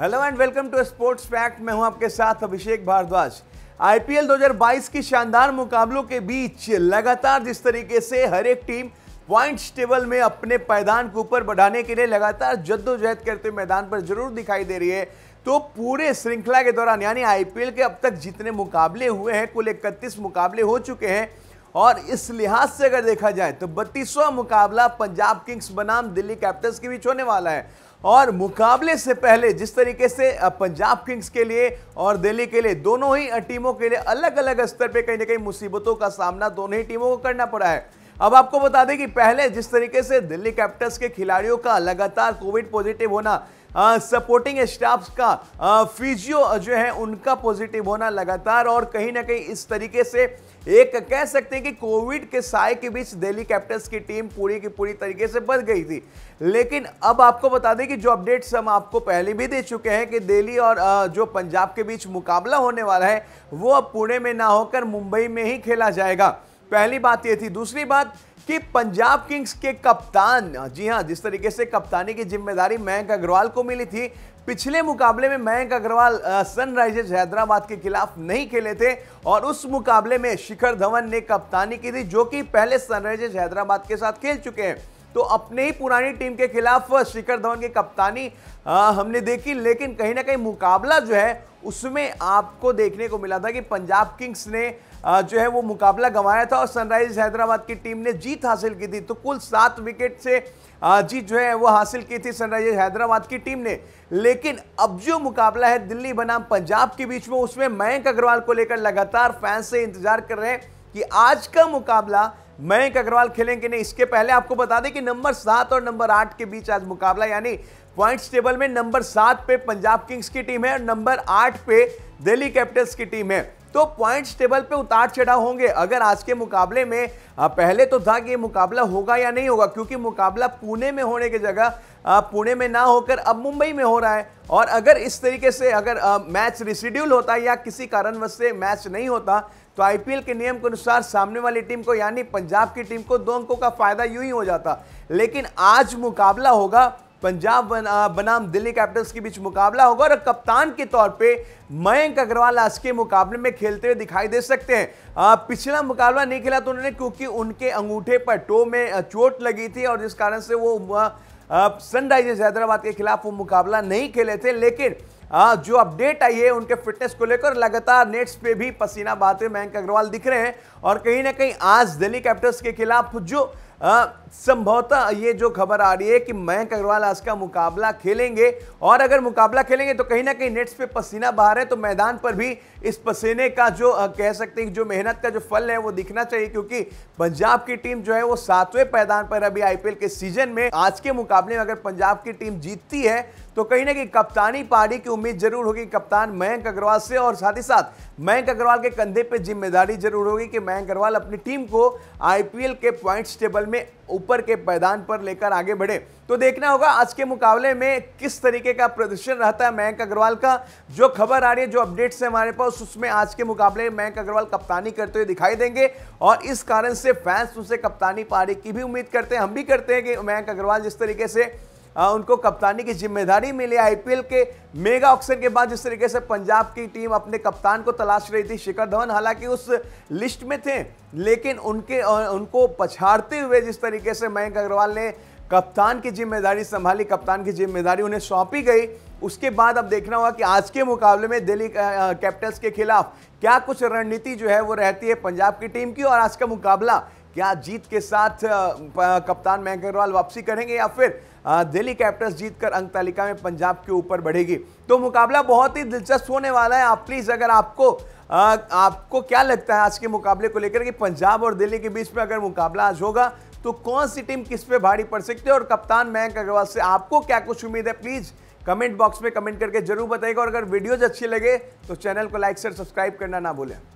hello and welcome to sports fact मैं हूं आपके साथ अभिषेक भारद्वाज आईपीएल 2022 की शानदार मुकाबलों के बीच लगातार जिस तरीके से हर एक टीम पॉइंट्स टेबल में अपने पैदान को ऊपर बढ़ाने के लिए लगातार जद्दोजहद करते हुए मैदान पर जरूर दिखाई दे रही है तो पूरे श्रृंखला के दौरान यानी आईपीएल के अब तक जितने मुकाबले हुए हैं कुल इकतीस मुकाबले हो चुके हैं और इस लिहाज से अगर देखा जाए तो बत्तीसवा मुकाबला पंजाब किंग्स बनाम दिल्ली कैपिटल्स के बीच होने वाला है और मुकाबले से पहले जिस तरीके से पंजाब किंग्स के लिए और दिल्ली के लिए दोनों ही टीमों के लिए अलग अलग स्तर पे कहीं ना कहीं मुसीबतों का सामना दोनों ही टीमों को करना पड़ा है अब आपको बता दें कि पहले जिस तरीके से दिल्ली कैपिटल्स के खिलाड़ियों का लगातार कोविड पॉजिटिव होना सपोर्टिंग स्टाफ का फिजियो जो है उनका पॉजिटिव होना लगातार और कहीं ना कहीं इस तरीके से एक कह सकते हैं कि कोविड के साय के बीच दिल्ली कैपिटल्स की टीम पूरी की पूरी तरीके से बच गई थी लेकिन अब आपको बता दें कि जो अपडेट्स हम आपको पहले भी दे चुके हैं कि दिल्ली और जो पंजाब के बीच मुकाबला होने वाला है वो अब पुणे में ना होकर मुंबई में ही खेला जाएगा पहली बात ये थी दूसरी बात कि पंजाब किंग्स के कप्तान जी हाँ जिस तरीके से कप्तानी की जिम्मेदारी मयंक अग्रवाल को मिली थी पिछले मुकाबले में मयंक अग्रवाल सनराइजर्स हैदराबाद के खिलाफ नहीं खेले थे और उस मुकाबले में शिखर धवन ने कप्तानी की थी जो कि पहले सनराइजर्स हैदराबाद के साथ खेल चुके हैं तो अपने ही पुरानी टीम के खिलाफ शिखर धवन की कप्तानी आ, हमने देखी लेकिन कहीं ना कहीं मुकाबला जो है उसमें आपको देखने को मिला था कि पंजाब किंग्स ने आ, जो है वो मुकाबला गंवाया था और सनराइजर्स हैदराबाद की टीम ने जीत हासिल की थी तो कुल सात विकेट से जीत जो है वो हासिल की थी सनराइजर्स हैदराबाद की टीम ने लेकिन अब जो मुकाबला है दिल्ली बनाम पंजाब के बीच में उसमें मयंक अग्रवाल को लेकर लगातार फैंस से इंतजार कर रहे हैं कि आज का मुकाबला मयंक अग्रवाल खेलेंगे नहीं इसके पहले आपको बता दें कि नंबर सात और नंबर आठ के बीच आज मुकाबला यानी पॉइंट्स टेबल में नंबर सात पे पंजाब किंग्स की टीम है और नंबर आठ पे दिल्ली कैपिटल्स की टीम है तो पॉइंट्स टेबल पे उतार चढ़ाव होंगे अगर आज के मुकाबले में पहले तो था कि ये मुकाबला होगा या नहीं होगा क्योंकि मुकाबला पुणे में होने की जगह पुणे में ना होकर अब मुंबई में हो रहा है और अगर इस तरीके से अगर मैच रिसिड्यूल होता या किसी कारणवश से मैच नहीं होता तो आईपीएल के नियम के अनुसार सामने वाली टीम को यानी पंजाब की टीम को दो अंकों का फायदा यूं ही हो जाता लेकिन आज मुकाबला होगा पंजाब बनाम दिल्ली कैपिटल्स के बीच मुकाबला होगा और कप्तान के तौर पे मयंक अग्रवाल आज के मुकाबले में खेलते हुए दिखाई दे सकते हैं पिछला मुकाबला नहीं खेला तो उन्होंने क्योंकि उनके अंगूठे पर टो में चोट लगी थी और जिस कारण से वो सनराइजर्स हैदराबाद के खिलाफ वो मुकाबला नहीं खेले थे लेकिन हाँ, जो अपडेट आई है उनके फिटनेस को लेकर लगातार नेट्स पे भी पसीना बहाते मयंक अग्रवाल दिख रहे हैं और कहीं ना कहीं आज दिल्ली कैपिटल्स के खिलाफ जो संभवतः ये जो खबर आ रही है कि मयंक अग्रवाल आज का मुकाबला खेलेंगे और अगर मुकाबला खेलेंगे तो कहीं ना कहीं नेट्स पे पसीना बहा रहे तो मैदान पर भी इस पसीने का जो आ, कह सकते हैं जो मेहनत का जो फल है वो दिखना चाहिए क्योंकि पंजाब की टीम जो है वो सातवें पैदान पर अभी आईपीएल के सीजन में आज के मुकाबले में अगर पंजाब की टीम जीतती है तो कहीं ना कहीं कप्तानी पारी की उम्मीद जरूर होगी कप्तान मयंक अग्रवाल से और साथ ही साथ मयंक अग्रवाल के कंधे पर जिम्मेदारी जरूर होगी कि मयंक अग्रवाल अपनी टीम को आईपीएल के पॉइंट्स टेबल में ऊपर के पैदान पर लेकर आगे बढ़े तो देखना होगा आज के मुकाबले में किस तरीके का प्रदर्शन रहता है मयंक अग्रवाल का जो खबर आ रही है जो अपडेट्स है हमारे पास उसमें आज के मुकाबले में मयंक अग्रवाल कप्तानी करते हुए दिखाई देंगे और इस कारण से फैंस उनसे कप्तानी पारी की भी उम्मीद करते हैं हम भी करते हैं कि मयंक अग्रवाल जिस तरीके से उनको कप्तानी की जिम्मेदारी मिली आईपीएल के मेगा ऑक्शन के बाद जिस तरीके से पंजाब की टीम अपने कप्तान को तलाश रही थी शिखर धवन हालांकि उस लिस्ट में थे लेकिन उनके उनको पछाड़ते हुए जिस तरीके से मयंक अग्रवाल ने कप्तान की जिम्मेदारी संभाली कप्तान की जिम्मेदारी उन्हें सौंपी गई उसके बाद अब देखना होगा कि आज के मुकाबले में दिल्ली कैपिटल्स के खिलाफ क्या कुछ रणनीति जो है वो रहती है पंजाब की टीम की और आज का मुकाबला क्या जीत के साथ कप्तान मयंक अग्रवाल वापसी करेंगे या फिर दिल्ली कैपिटल्स जीतकर अंक तालिका में पंजाब के ऊपर बढ़ेगी तो मुकाबला बहुत ही दिलचस्प होने वाला है आप प्लीज़ अगर आपको आ, आपको क्या लगता है आज के मुकाबले को लेकर कि पंजाब और दिल्ली के बीच में अगर मुकाबला आज होगा तो कौन सी टीम किस पे भारी पड़ सकती है और कप्तान मयंक अग्रवाल से आपको क्या कुछ उम्मीद है प्लीज़ कमेंट बॉक्स में कमेंट करके जरूर बताइएगा और अगर वीडियोज अच्छी लगे तो चैनल को लाइक शेयर सब्सक्राइब करना ना भूलें